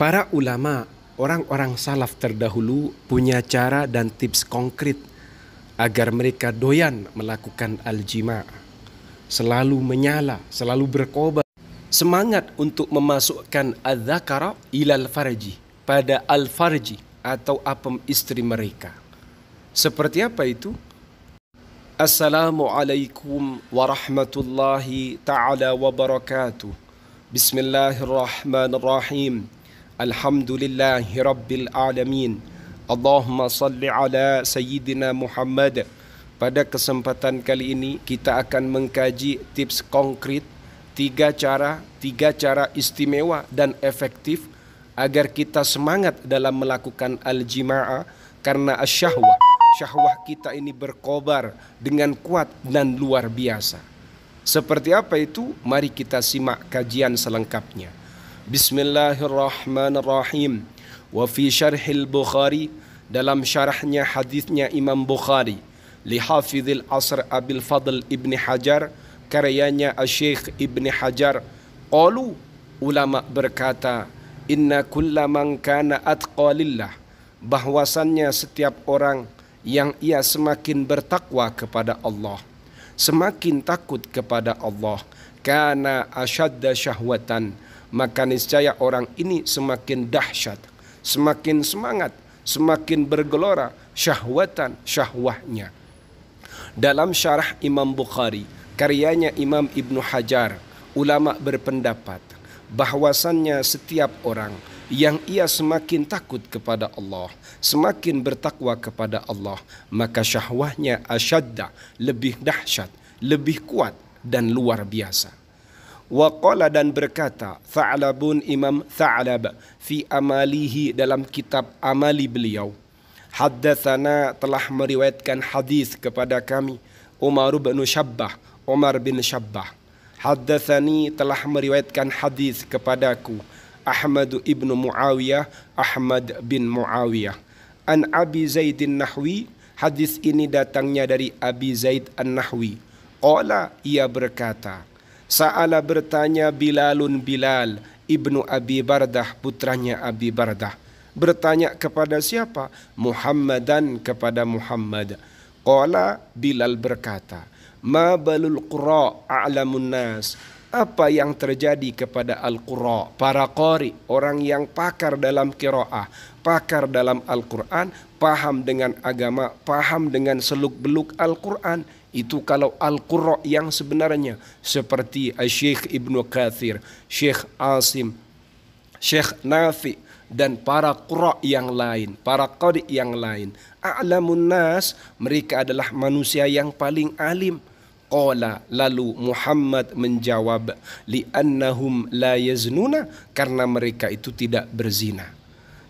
Para ulama, orang-orang salaf terdahulu punya cara dan tips konkret agar mereka doyan melakukan aljima. Selalu menyala, selalu berkobar. Semangat untuk memasukkan adzakara ilal farji pada al-farji atau apem istri mereka. Seperti apa itu? Assalamualaikum warahmatullahi taala wabarakatuh. Bismillahirrahmanirrahim. الحمد لله رب Allahumma salli ala sayyidina Muhammad Pada kesempatan kali ini kita akan mengkaji tips konkret Tiga cara, tiga cara istimewa dan efektif Agar kita semangat dalam melakukan al-jima'ah Karena asyahwah, syahwah kita ini berkobar dengan kuat dan luar biasa Seperti apa itu? Mari kita simak kajian selengkapnya بسم الله الرحمن الرحيم وفي شرح البخاري dalam syarahnya hadisnya Imam Bukhari li Hafizil Asr Abil Fadl Ibni Hajar karyanya Syekh Ibni Hajar qalu ulama berkata inna kullaman kana atqalillah bahwasannya setiap orang yang ia semakin bertakwa kepada Allah semakin takut kepada Allah karena asyadda syahwatan maka niscaya orang ini semakin dahsyat, semakin semangat, semakin bergelora syahwatan syahwahnya. Dalam syarah Imam Bukhari, karyanya Imam Ibnu Hajar, ulama berpendapat bahwasannya setiap orang yang ia semakin takut kepada Allah, semakin bertakwa kepada Allah, maka syahwahnya asyadda, lebih dahsyat, lebih kuat dan luar biasa. Waqala dan berkata Tha'labun Imam Tha'lab Fi amalihi dalam kitab amali beliau Haddathana telah meriwayatkan hadis kepada kami Umar bin Syabbah Umar bin Syabbah Haddathani telah meriwayatkan hadis kepadaku Ahmad ibnu Muawiyah Ahmad bin Muawiyah An Abi Zaidin Nahwi Hadis ini datangnya dari Abi Zaid An-Nahwi Qala ia berkata Sa'ala bertanya Bilalun Bilal, Ibnu Abi Bardah, putranya Abi Bardah. Bertanya kepada siapa? Muhammadan kepada Muhammad. Qala Bilal berkata, Ma balul qura a'lamun nas. Apa yang terjadi kepada al-qura, para qari, orang yang pakar dalam kiroah pakar dalam Al-Qur'an, paham dengan agama, paham dengan seluk-beluk Al-Qur'an itu kalau Al-Qurra yang sebenarnya seperti Syekh Ibnu Kathir, Syekh Asim, Syekh Nafi dan para qurra yang lain, para qari yang lain. A'lamun nas, mereka adalah manusia yang paling alim. Qala lalu Muhammad menjawab li'annahum la yaznuna karena mereka itu tidak berzina.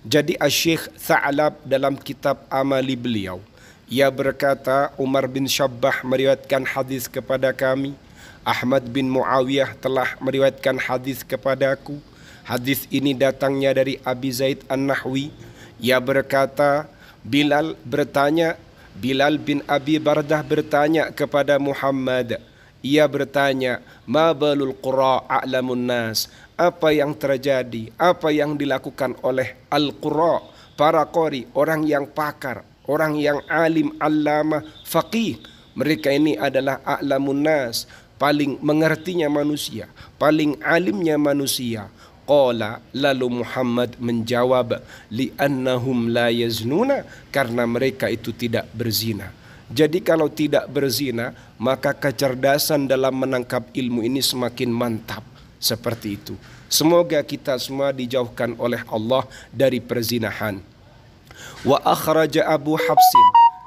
Jadi Syekh Tha'lab dalam kitab Amali beliau ia berkata, Umar bin Syabbah meriwayatkan hadis kepada kami. Ahmad bin Muawiyah telah meriwayatkan hadis kepadaku. Hadis ini datangnya dari Abi Zaid An-Nahwi. Ia berkata, Bilal bertanya, Bilal bin Abi Bardah bertanya kepada Muhammad. Ia bertanya, Ma balul qura a'lamun nas? Apa yang terjadi? Apa yang dilakukan oleh al-qura? Para qori, orang yang pakar, orang yang alim, alama, faqih. Mereka ini adalah a'lamun nas, paling mengertinya manusia, paling alimnya manusia. Qala lalu Muhammad menjawab li'annahum la yaznuna karena mereka itu tidak berzina. Jadi kalau tidak berzina maka kecerdasan dalam menangkap ilmu ini semakin mantap seperti itu. Semoga kita semua dijauhkan oleh Allah dari perzinahan. wa akhraja Abu Hafs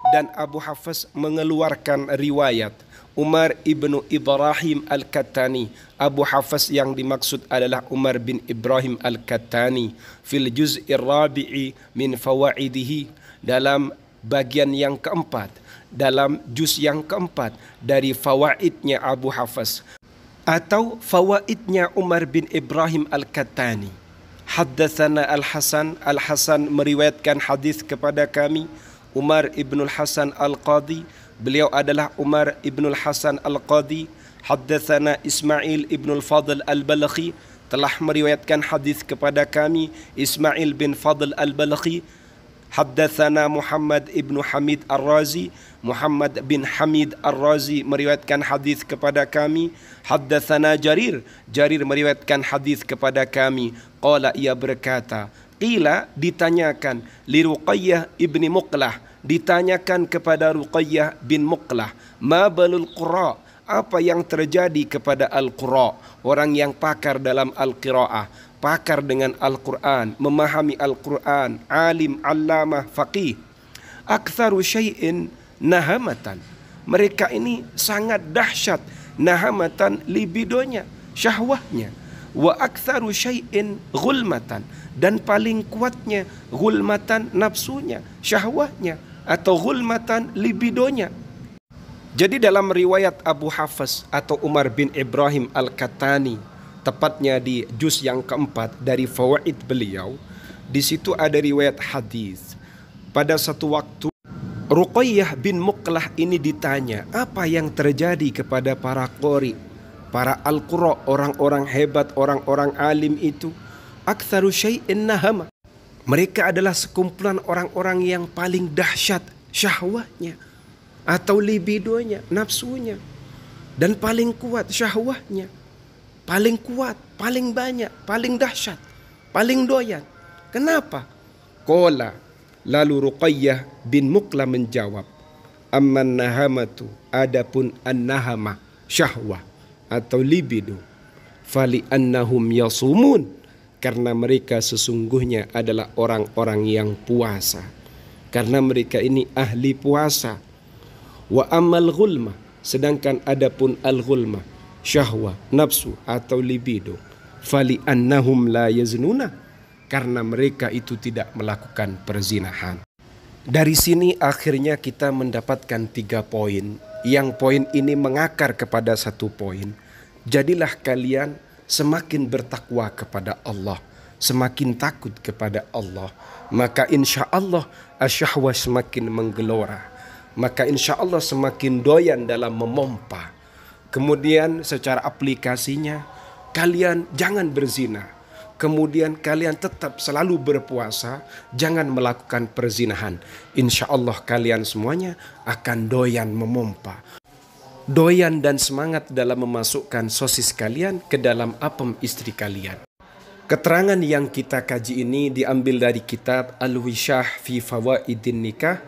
dan Abu Hafs mengeluarkan riwayat Umar ibnu Ibrahim al-Kattani Abu Hafs yang dimaksud adalah Umar bin Ibrahim al-Kattani fil Juz rabi'i min Fawaidhi dalam bagian yang keempat dalam juz yang keempat dari fawaidnya Abu Hafs atau fawaidnya Umar bin Ibrahim al-Kattani Haddatsana Al-Hasan, Al-Hasan meriwayatkan hadis kepada kami Umar ibnul Hasan Al-Qadi, beliau adalah Umar ibnul Hasan Al-Qadi. Haddatsana Ismail ibnul Fadl Al-Balakhi telah meriwayatkan hadis kepada kami Ismail bin Fadl Al-Balakhi Haddathana Muhammad ibn Hamid al razi Muhammad bin Hamid al razi meriwayatkan hadis kepada kami Haddathana Jarir Jarir meriwayatkan hadis kepada kami Qala ya ia berkata Qila ditanyakan Liruqayyah ibn Muqlah Ditanyakan kepada Ruqayyah bin Muqlah Ma balul Qura Apa yang terjadi kepada Al-Qura Orang yang pakar dalam Al-Qira'ah pakar dengan Al-Quran, memahami Al-Quran, alim, allamah, faqih. Aktharu syai'in nahamatan. Mereka ini sangat dahsyat nahamatan libidonya, syahwahnya. Wa aktharu syai'in gulmatan. Dan paling kuatnya gulmatan nafsunya, syahwahnya. Atau gulmatan libidonya, jadi dalam riwayat Abu Hafs atau Umar bin Ibrahim Al-Katani tepatnya di juz yang keempat dari fawaid beliau di situ ada riwayat hadis pada satu waktu Ruqayyah bin Muqlah ini ditanya apa yang terjadi kepada para qori para al-qura orang-orang hebat orang-orang alim itu aktsaru syai'in nahama mereka adalah sekumpulan orang-orang yang paling dahsyat syahwahnya atau libidonya, nafsunya dan paling kuat syahwahnya paling kuat, paling banyak, paling dahsyat, paling doyan. Kenapa? Kola. Lalu Ruqayyah bin Mukla menjawab, Amman nahamatu adapun an-nahama syahwah atau libido. Fali annahum yasumun. Karena mereka sesungguhnya adalah orang-orang yang puasa. Karena mereka ini ahli puasa. Wa amal gulma. Sedangkan adapun al gulma syahwa, nafsu atau libido. Fali annahum la yaznuna karena mereka itu tidak melakukan perzinahan. Dari sini akhirnya kita mendapatkan tiga poin yang poin ini mengakar kepada satu poin. Jadilah kalian semakin bertakwa kepada Allah, semakin takut kepada Allah. Maka insya Allah asyahwa semakin menggelora. Maka insya Allah semakin doyan dalam memompa Kemudian secara aplikasinya kalian jangan berzina. Kemudian kalian tetap selalu berpuasa, jangan melakukan perzinahan. Insya Allah kalian semuanya akan doyan memompa. Doyan dan semangat dalam memasukkan sosis kalian ke dalam apem istri kalian. Keterangan yang kita kaji ini diambil dari kitab Al-Wishah fi Fawaidin Nikah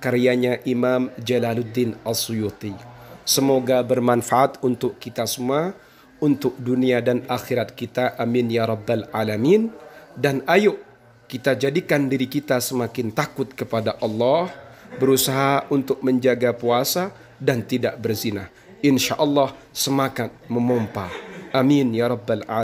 karyanya Imam Jalaluddin Al-Suyuti. Semoga bermanfaat untuk kita semua, untuk dunia dan akhirat kita. Amin ya rabbal alamin. Dan ayo kita jadikan diri kita semakin takut kepada Allah, berusaha untuk menjaga puasa dan tidak berzina. Insya Allah semakin memompa. Amin ya rabbal alamin.